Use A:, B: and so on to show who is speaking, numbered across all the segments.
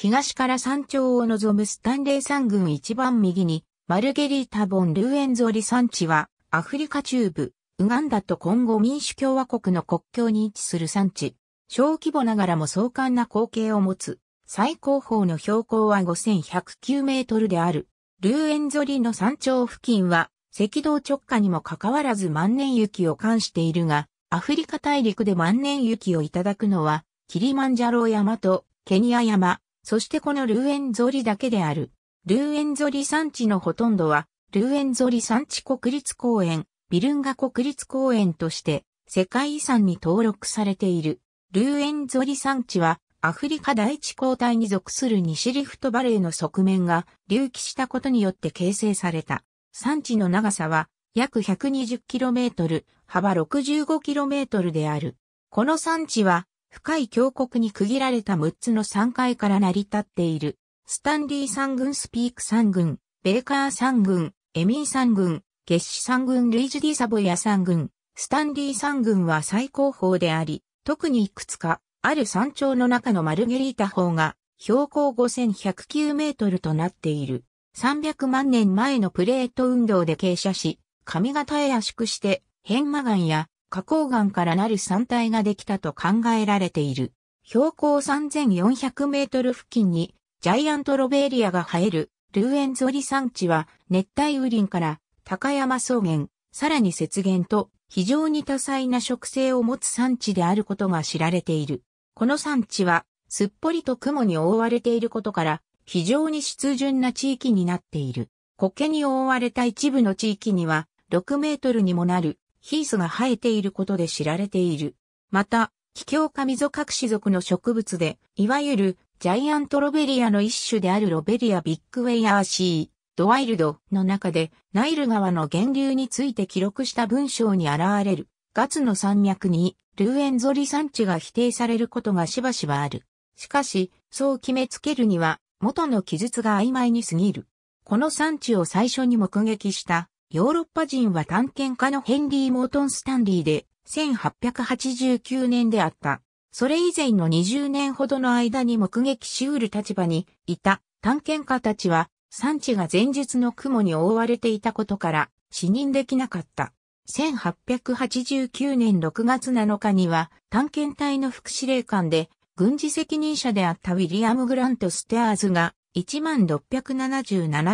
A: 東から山頂を望むスタンレー山群一番右に、マルゲリータ・ボン・ルーエンゾリ山地は、アフリカ中部、ウガンダと今後民主共和国の国境に位置する山地。小規模ながらも壮観な光景を持つ。最高峰の標高は5109メートルである。ルーエンゾリの山頂付近は、赤道直下にもかかわらず万年雪を冠しているが、アフリカ大陸で万年雪をいただくのは、キリマンジャロ山とケニア山、そしてこのルーエンゾリだけである。ルーエンゾリ山地のほとんどは、ルーエンゾリ山地国立公園、ビルンガ国立公園として、世界遺産に登録されている。ルーエンゾリ山地は、アフリカ第一交代に属する西リフトバレーの側面が隆起したことによって形成された。山地の長さは約 120km、幅 65km である。この山地は深い峡谷に区切られた6つの山階から成り立っている。スタンリー山群スピーク山群、ベーカー山群、エミー山群、ゲッシ山群ルイジディサボヤ山群、スタンリー山群は最高峰であり、特にいくつか、ある山頂の中のマルゲリータ峰が、標高5109メートルとなっている。300万年前のプレート運動で傾斜し、上方へ圧縮して、変魔岩や花崗岩からなる山体ができたと考えられている。標高3400メートル付近にジャイアントロベリアが生えるルーエンゾリ山地は熱帯雨林から高山草原、さらに雪原と非常に多彩な植生を持つ山地であることが知られている。この山地はすっぽりと雲に覆われていることから非常に湿潤な地域になっている。苔に覆われた一部の地域には6メートルにもなるヒースが生えていることで知られている。また、気境カミゾカクシの植物で、いわゆるジャイアントロベリアの一種であるロベリアビッグウェイアーシー、ドワイルドの中で、ナイル川の源流について記録した文章に現れる、ガツの山脈に、ルーエンゾリ山地が否定されることがしばしばある。しかし、そう決めつけるには、元の記述が曖昧に過ぎる。この産地を最初に目撃したヨーロッパ人は探検家のヘンリー・モートン・スタンリーで、1889年であった。それ以前の20年ほどの間に目撃しうる立場にいた探検家たちは、産地が前日の雲に覆われていたことから、死認できなかった。1889年6月7日には、探検隊の副司令官で、軍事責任者であったウィリアム・グラント・ステアーズが、1677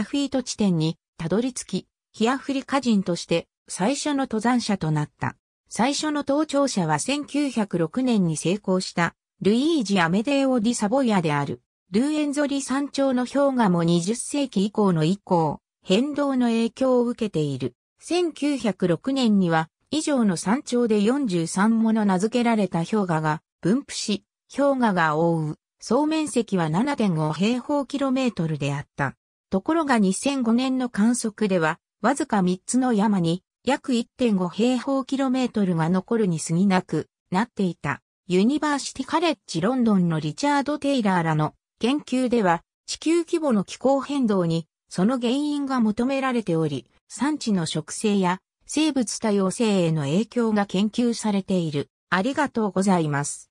A: フィート地点にたどり着き、日アフリカ人として最初の登山者となった。最初の登頂者は1906年に成功したルイージ・アメデオ・ディ・サボイアである。ルーエンゾリ山頂の氷河も20世紀以降の以降、変動の影響を受けている。1906年には以上の山頂で43もの名付けられた氷河が分布し、氷河が覆う総面積は7.5平方キロメートルであった。ところが2005年の観測ではわずか3つの山に約1.5平方キロメートルが残るに過ぎなくなっていた。ユニバーシティカレッジロンドンのリチャード・テイラーらの研究では地球規模の気候変動にその原因が求められており、産地の植生や生物多様性への影響が研究されている。ありがとうございます。